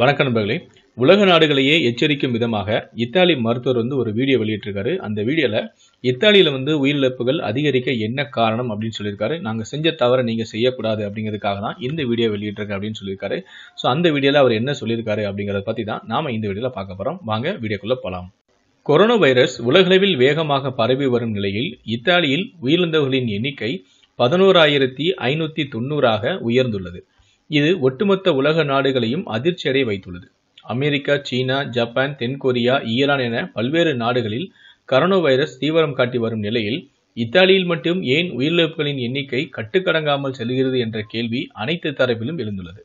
வணக்க நண்பர்களே உலக நாடுகளையே எச்சரிக்கும் விதமாக இத்தாலி மருத்துவர் வந்து ஒரு வீடியோ வெளியிட்டிருக்காரு அந்த வீடியோவில் இத்தாலியில் வந்து உயிரிழப்புகள் அதிகரிக்க என்ன காரணம் அப்படின்னு சொல்லியிருக்காரு நாங்கள் செஞ்ச தவறை நீங்கள் செய்யக்கூடாது அப்படிங்கிறதுக்காக தான் இந்த வீடியோ வெளியிட்டிருக்கு அப்படின்னு சொல்லியிருக்காரு ஸோ அந்த வீடியோவில் அவர் என்ன சொல்லியிருக்காரு அப்படிங்கிறத பற்றி தான் நாம் இந்த வீடியோவில் பார்க்க போகிறோம் வாங்க வீடியோக்குள்ளே போகலாம் கொரோனா வைரஸ் உலகளவில் வேகமாக பரவி வரும் நிலையில் இத்தாலியில் உயிரிழந்தவர்களின் எண்ணிக்கை பதினோராயிரத்தி ஐநூற்றி தொண்ணூறாக உயர்ந்துள்ளது இது ஒட்டுமொத்த உலக நாடுகளையும் அதிர்ச்சியடைய வைத்துள்ளது அமெரிக்கா சீனா ஜப்பான் தென்கொரியா ஈரான் என பல்வேறு நாடுகளில் கரோனா வைரஸ் தீவிரம் காட்டி வரும் நிலையில் இத்தாலியில் மட்டும் ஏன் உயிரிழப்புகளின் எண்ணிக்கை கட்டுக்கடங்காமல் செல்கிறது என்ற கேள்வி அனைத்து தரப்பிலும் எழுந்துள்ளது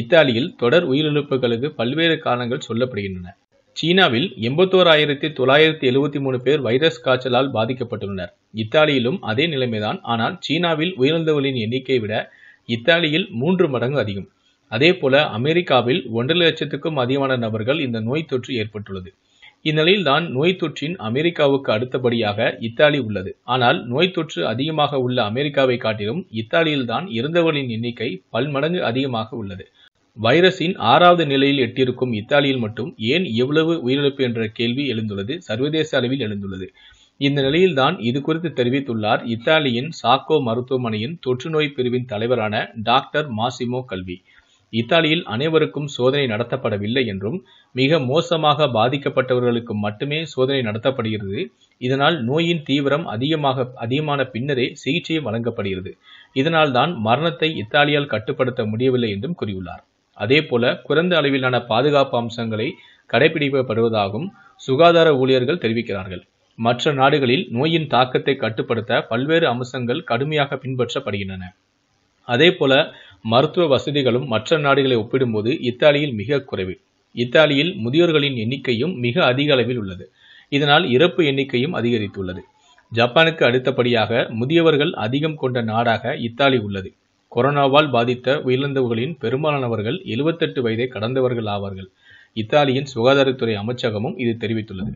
இத்தாலியில் தொடர் உயிரிழப்புகளுக்கு பல்வேறு காரணங்கள் சொல்லப்படுகின்றன சீனாவில் எண்பத்தோர் ஆயிரத்தி தொள்ளாயிரத்தி எழுபத்தி மூணு பேர் வைரஸ் காய்ச்சலால் பாதிக்கப்பட்டுள்ளனர் இத்தாலியிலும் அதே நிலைமைதான் ஆனால் சீனாவில் உயிரிழந்தவர்களின் எண்ணிக்கையை விட இத்தாலியில் மூன்று மடங்கு அதிகம் அதேபோல அமெரிக்காவில் ஒன்றரை லட்சத்துக்கும் அதிகமான நபர்கள் இந்த நோய் தொற்று ஏற்பட்டுள்ளது இந்நிலையில் தான் நோய் தொற்றின் அமெரிக்காவுக்கு அடுத்தபடியாக இத்தாலி உள்ளது ஆனால் நோய் தொற்று அதிகமாக உள்ள அமெரிக்காவை காட்டிலும் இத்தாலியில் தான் இறந்தவர்களின் எண்ணிக்கை பல்மடங்கு அதிகமாக உள்ளது வைரஸின் ஆறாவது நிலையில் எட்டியிருக்கும் இத்தாலியில் மட்டும் ஏன் எவ்வளவு உயிரிழப்பு என்ற கேள்வி எழுந்துள்ளது சர்வதேச அளவில் எழுந்துள்ளது இந்த நிலையில்தான் இது குறித்து தெரிவித்துள்ளார் இத்தாலியின் சாக்கோ மருத்துவமனையின் தொற்றுநோய் பிரிவின் தலைவரான டாக்டர் மாசிமோ கல்வி இத்தாலியில் அனைவருக்கும் சோதனை நடத்தப்படவில்லை என்றும் மிக மோசமாக பாதிக்கப்பட்டவர்களுக்கு மட்டுமே சோதனை நடத்தப்படுகிறது இதனால் நோயின் தீவிரம் அதிகமாக அதிகமான பின்னரே சிகிச்சை வழங்கப்படுகிறது இதனால் தான் மரணத்தை இத்தாலியால் கட்டுப்படுத்த முடியவில்லை என்றும் கூறியுள்ளார் அதேபோல குறைந்த அளவிலான பாதுகாப்பு அம்சங்களை கடைபிடிக்கப்படுவதாகவும் சுகாதார ஊழியர்கள் தெரிவிக்கிறார்கள் மற்ற நாடுகளில் நோயின் தாக்கத்தை கட்டுப்படுத்த பல்வேறு அம்சங்கள் கடுமையாக பின்பற்றப்படுகின்றன அதேபோல மருத்துவ வசதிகளும் மற்ற நாடுகளை ஒப்பிடும்போது இத்தாலியில் மிக குறைவு இத்தாலியில் முதியோர்களின் எண்ணிக்கையும் மிக அதிக அளவில் உள்ளது இதனால் இறப்பு எண்ணிக்கையும் அதிகரித்துள்ளது ஜப்பானுக்கு அடுத்தபடியாக முதியவர்கள் அதிகம் கொண்ட நாடாக இத்தாலி உள்ளது கொரோனாவால் பாதித்த உயிரிழந்தவர்களின் பெரும்பாலானவர்கள் எழுபத்தெட்டு வயதை கடந்தவர்கள் ஆவார்கள் இத்தாலியின் சுகாதாரத்துறை அமைச்சகமும் இது தெரிவித்துள்ளது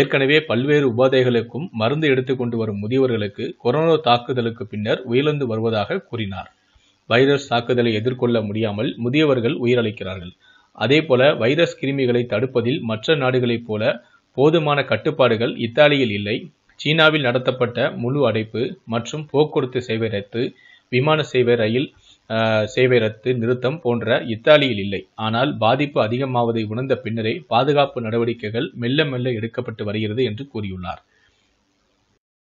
ஏற்கனவே பல்வேறு உபாதைகளுக்கும் மருந்து எடுத்துக்கொண்டு வரும் முதியவர்களுக்கு கொரோனா தாக்குதலுக்கு பின்னர் உயிரிழந்து வருவதாக கூறினார் வைரஸ் தாக்குதலை எதிர்கொள்ள முடியாமல் முதியவர்கள் உயிரிழக்கிறார்கள் அதேபோல வைரஸ் கிருமிகளை தடுப்பதில் மற்ற நாடுகளைப் போல போதுமான கட்டுப்பாடுகள் இத்தாலியில் இல்லை சீனாவில் நடத்தப்பட்ட முழு அடைப்பு மற்றும் போக்குவரத்து சேவை ரத்து விமான சேவை ரயில் சேவை ரத்து நிறுத்தம் போன்ற இத்தாலியில் இல்லை ஆனால் பாதிப்பு அதிகமாவதை உணர்ந்த பின்னரே பாதுகாப்பு நடவடிக்கைகள் மெல்ல மெல்ல எடுக்கப்பட்டு வருகிறது என்று கூறியுள்ளார்